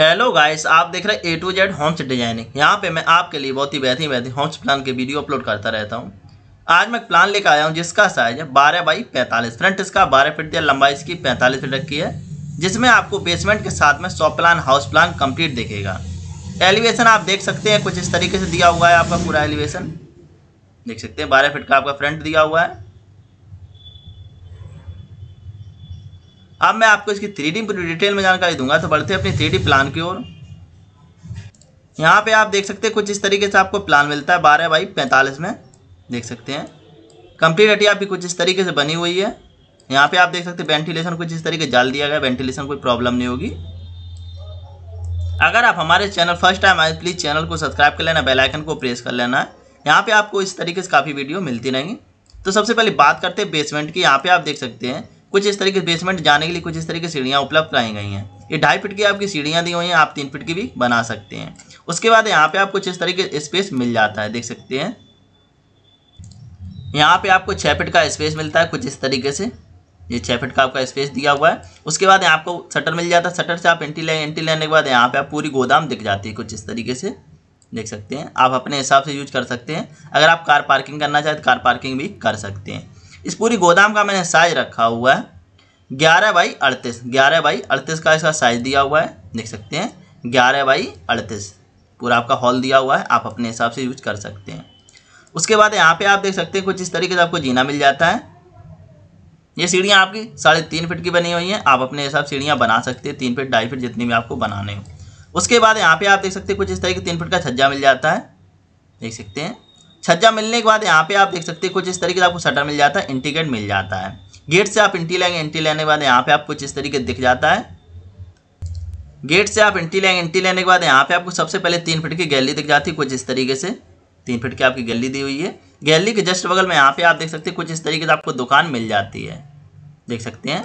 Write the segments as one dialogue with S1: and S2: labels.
S1: hello guys आप देख रहे हैं A to Z homes designing यहाँ पे मैं आपके लिए बहुत ही बेहतरीन बेहतरीन होम्स प्लान के वीडियो अपलोड करता रहता हूँ आज मैं प्लान लेकर आया हूँ जिसका साइज है बारह बाई पैंतालीस फ्रंट इसका बारह फीट या लंबाई इसकी पैंतालीस फीट रखी है जिसमें आपको बेसमेंट के साथ में shop plan house plan complete देखेगा एलिवेशन आप देख सकते हैं कुछ इस तरीके से दिया हुआ है आपका पूरा एलिवेशन देख सकते हैं बारह फिट का आपका फ्रंट दिया हुआ है अब मैं आपको इसकी थ्री डी पूरी डिटेल में जानकारी दूंगा तो बढ़ते अपनी थ्री डी प्लान की ओर यहाँ पे आप देख सकते हैं कुछ इस तरीके से आपको प्लान मिलता है बारह बाई पैंतालीस में देख सकते हैं कंप्लीट हटिया आपकी कुछ इस तरीके से बनी हुई है यहाँ पे आप देख सकते हैं वेंटिलेशन कुछ इस तरीके जाल दिया गया वेंटिलेशन कोई प्रॉब्लम नहीं होगी अगर आप हमारे चैनल फर्स्ट टाइम आए प्लीज़ चैनल को सब्सक्राइब कर लेना बेलाइकन को प्रेस कर लेना है यहाँ पे आपको इस तरीके से काफ़ी वीडियो मिलती रहेंगी तो सबसे पहले बात करते हैं बेसमेंट की यहाँ पर आप देख सकते हैं कुछ इस तरीके बेसमेंट जाने के लिए कुछ इस तरह की सीढ़ियाँ उपलब्ध कराई गई हैं ये ढाई फिट की आपकी सीढ़ियाँ दी हुई हैं आप तीन फिट की भी बना सकते हैं उसके बाद यहाँ पे आप कुछ इस तरह स्पेस मिल जाता है देख सकते हैं यहाँ पे आपको छः फिट का स्पेस मिलता है कुछ इस तरीके से ये छः फिट का आपका स्पेस दिया हुआ है उसके बाद यहाँ आपको शटर मिल जाता है शटर से आप एंटी लें एंटी लेने के बाद यहाँ पे आप पूरी गोदाम दिख जाती है कुछ इस तरीके से देख सकते हैं आप अपने हिसाब से यूज कर सकते हैं अगर आप कार पार्किंग करना चाहें तो कार पार्किंग भी कर सकते हैं इस पूरी गोदाम का मैंने साइज रखा हुआ है ग्यारह बाई अड़तीस ग्यारह बाई अड़तीस का इसका साइज दिया हुआ है देख सकते हैं ग्यारह बाई अड़तीस पूरा आपका हॉल दिया हुआ है आप अपने हिसाब से यूज कर सकते हैं उसके बाद यहाँ पे आप देख सकते हैं कुछ इस तरीके से आपको जीना मिल जाता है ये सीढ़ियाँ आपकी साढ़े तीन फिट की बनी हुई हैं आप अपने हिसाब से सीढ़ियाँ बना सकते हैं तीन फिट ढाई फिट जितनी भी आपको बनाने हो उसके बाद यहाँ पे आप देख सकते हैं कुछ इस तरीके तीन फिट का छज्जा मिल जाता है देख सकते हैं छज्जा मिलने के बाद यहाँ पे आप देख सकते हैं कुछ इस तरीके से आपको शटर मिल जाता है इंटीगेट मिल जाता है गेट से आप इंटी लेंगे इंटी लेने के बाद यहाँ पे आप कुछ इस तरीके दिख जाता है गेट से आप इंटी लेंगे इंटी लेने के बाद यहाँ पे आपको सबसे पहले तीन फिट की गैली दिख जाती है कुछ इस तरीके से तीन फिट की आपकी गैली दी हुई है गैली के जस्ट बगल में यहाँ पे आप देख सकते हैं कुछ इस तरीके से आपको दुकान मिल जाती है देख सकते हैं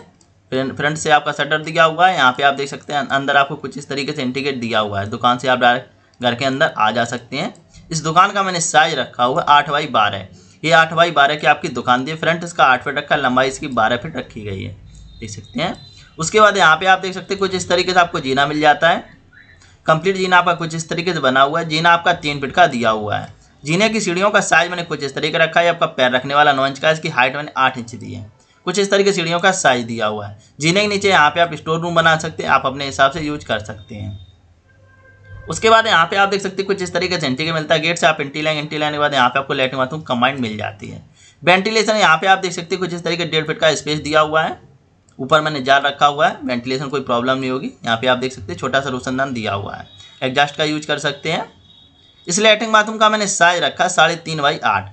S1: फ्रंट से आपका शटर दिया हुआ है यहाँ पे आप देख सकते हैं अं-, अंदर आपको कुछ इस तरीके से इंटीगेट दिया हुआ है दुकान से आप डायरेक्ट घर के अंदर आ जा सकते हैं इस दुकान का मैंने साइज रखा हुआ है आठ बाई बारह ये आठ बाई बारह की आपकी दुकान दी है फ्रंट इसका आठ फिट रखा लंबाई इसकी बारह फिट रखी गई है देख सकते हैं उसके बाद यहाँ पे आप देख सकते हैं कुछ इस तरीके से आपको जीना मिल जाता है कंप्लीट जीना आपका कुछ इस तरीके से बना हुआ है जीना आपका तीन फिट का दिया हुआ है जीने की सीढ़ियों का साइज मैंने कुछ इस तरीके रखा है आपका पैर रखने वाला नौ इंच का इसकी हाइट मैंने आठ इंच दी है कुछ इस तरीके सीढ़ियों का साइज दिया हुआ है जीने के नीचे यहाँ पे आप स्टोर रूम बना सकते हैं आप अपने हिसाब से यूज कर सकते हैं उसके बाद यहाँ पे आप देख सकते हैं कुछ इस तरीके से के मिलता है गेट से आप एंटी लाइन एंटी लाइन के बाद यहाँ पे आपको लेटिंग बाथरूम कमांड मिल जाती है वेंटिलेशन यहाँ पे आप देख सकते हैं कुछ इस तरीके डेढ़ फिट का स्पेस दिया हुआ है ऊपर मैंने जार रखा हुआ है वेंटिलेशन कोई प्रॉब्लम नहीं होगी यहाँ पे आप देख सकते हैं छोटा सा रोशनदान दिया हुआ है एग्जास्ट का यूज कर सकते हैं इस लेटरिन बाथरूम का मैंने साइज रखा है साढ़े तीन बाई आठ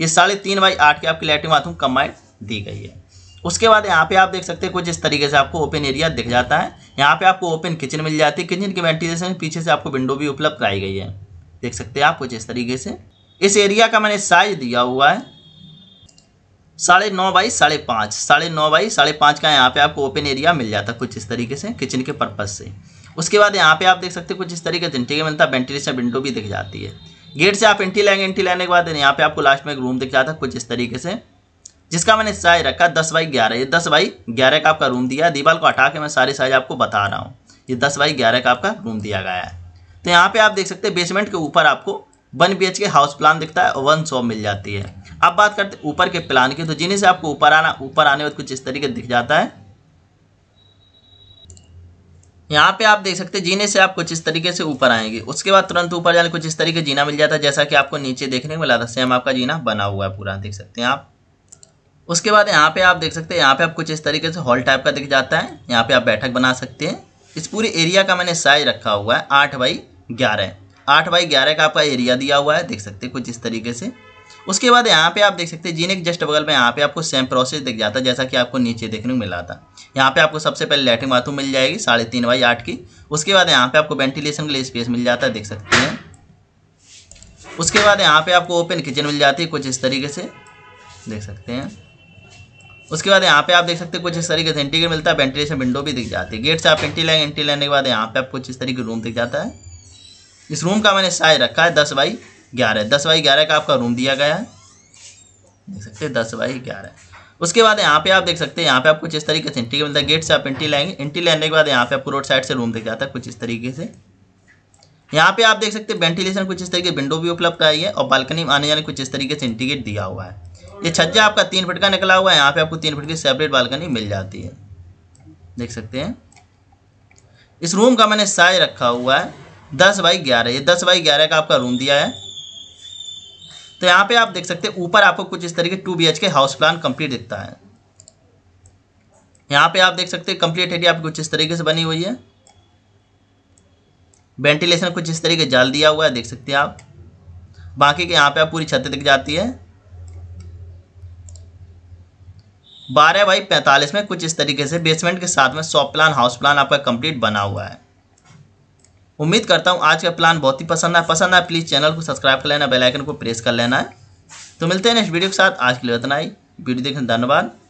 S1: ये साढ़े तीन बाई आठ की आपकी लेटरिन बाथरूम कमाइड दी गई है उसके बाद यहाँ पे आप देख सकते हैं कुछ इस तरीके से आपको ओपन एरिया दिख जाता है यहाँ पे आपको ओपन किचन मिल जाती है किचन के वेंटिलेशन पीछे से आपको विंडो भी उपलब्ध कराई गई है देख सकते हैं आप कुछ इस तरीके से इस एरिया का मैंने साइज दिया हुआ है साढ़े नौ बाई साढ़े पाँच साढ़े नौ बाई साढ़े पाँच का यहाँ पे आपको ओपन एरिया मिल जाता है कुछ इस तरीके से किचन के पर्पज़ से उसके बाद यहाँ पे आप देख सकते हैं कुछ इस तरीके से के मिलता है वेंटिलेशन विंडो भी दिख जाती है गेट से आप एंट्री लेंगे एंट्री लेने के बाद यहाँ पे आपको लास्ट में एक रूम दिख जाता है कुछ इस तरीके से जिसका मैंने साइज रखा दस बाई ग्यारह ये दस बाई ग्यारह का आपका रूम दिया दीवार को हटा के मैं सारे साइज आपको बता रहा हूँ ये दस बाई ग्यारह का आपका रूम दिया गया है तो यहाँ पे आप देख सकते हैं बेसमेंट के ऊपर आपको one B K house plan दिखता है वन शॉप मिल जाती है अब बात करते ऊपर के प्लान की तो जिन्हें से आपको ऊपर आना ऊपर आने में कुछ इस तरीके दिख जाता है यहाँ पे आप देख सकते हैं जीने से आप कुछ इस तरीके से ऊपर आएंगे उसके बाद तुरंत ऊपर जाने कुछ इस तरीके जीना मिल जाता है जैसा कि आपको नीचे देखने को मिला था सेम आपका जीना बना हुआ है पूरा देख सकते हैं आप उसके बाद यहाँ पे आप देख सकते हैं यहाँ पे आप कुछ इस तरीके से हॉल टाइप का दिख जाता है यहाँ पे आप बैठक बना सकते हैं इस पूरे एरिया का मैंने साइज रखा हुआ है आठ बाई ग्यारह आठ बाई ग्यारह का आपका एरिया दिया हुआ है देख सकते हैं कुछ इस तरीके से उसके बाद यहाँ पे आप देख सकते हैं जीने के जस्ट बगल में यहाँ पे आपको सेम प्रोसेस दिख जाता है जैसा कि आपको नीचे देखने को मिला था यहाँ पे आपको सबसे पहले लेटरिन बाथरूम मिल जाएगी साढ़े तीन बाई आठ की उसके बाद यहाँ पे आपको वेंटिलेशन के लिए स्पेस मिल जाता है देख सकते हैं उसके बाद यहाँ पे आपको ओपन किचन मिल जाती है कुछ इस तरीके से देख सकते हैं उसके बाद यहाँ पे आप देख सकते हैं कुछ इस तरीके से इंटीरियर मिलता है वेंटिलेशन विंडो भी दिख जाती है गेट से आप एंट्री लाएंगे एंट्री लेने के बाद यहाँ पे आप कुछ इस तरीके रूम दिख जाता है इस रूम का मैंने साइज रखा है दस बाई ग्यारह दस बाई ग्यारह का आपका रूम दिया गया है देख सकते हैं दस बाई ग्यारह उसके बाद यहाँ पे आप देख सकते हैं यहाँ पे आप कुछ इस तरीके से एंट्री मिलता है गेट से आप एंट्री लाएंगे एंट्री लेने के बाद यहाँ पे आपको रोड साइड से रूम दिख जाता है कुछ इस तरीके से यहाँ पे आप देख सकते हैं वेंटिलेशन कुछ इस तरीके विंडो भी उपलब्ध आई है और बालकनी में आने जाने कुछ इस तरीके से इंटीग्रेट दिया हुआ है ये छज्जा आपका तीन फिट का निकला हुआ है यहाँ पे आपको तीन फिट की सेपरेट बालकनी मिल जाती है देख सकते हैं इस रूम का मैंने साइज रखा हुआ है दस बाई ग्यारह ये दस बाई ग्यारह का आपका रूम दिया है तो यहाँ पे आप देख सकते हैं ऊपर आपको कुछ इस तरीके two B K house plan complete दिखता है यहाँ पे आप देख सकते हैं कंप्लीट हेडी आपकी कुछ इस तरीके से बनी हुई है वेंटिलेशन कुछ इस तरीके जाल दिया हुआ है देख सकते हैं आप बाकी के यहाँ पे आप पूरी छत दिख जाती है बारह बाई पैंतालीस में कुछ इस तरीके से बेसमेंट के साथ में सॉप प्लान हाउस प्लान आपका कंप्लीट बना हुआ है उम्मीद करता हूँ आज का प्लान बहुत ही पसंद है पसंद है प्लीज़ चैनल को सब्सक्राइब कर लेना बेलाइकन को प्रेस कर लेना है तो मिलते हैं नेक्स्ट वीडियो के साथ आज के लिए इतना ही वीडियो देखने धन्यवाद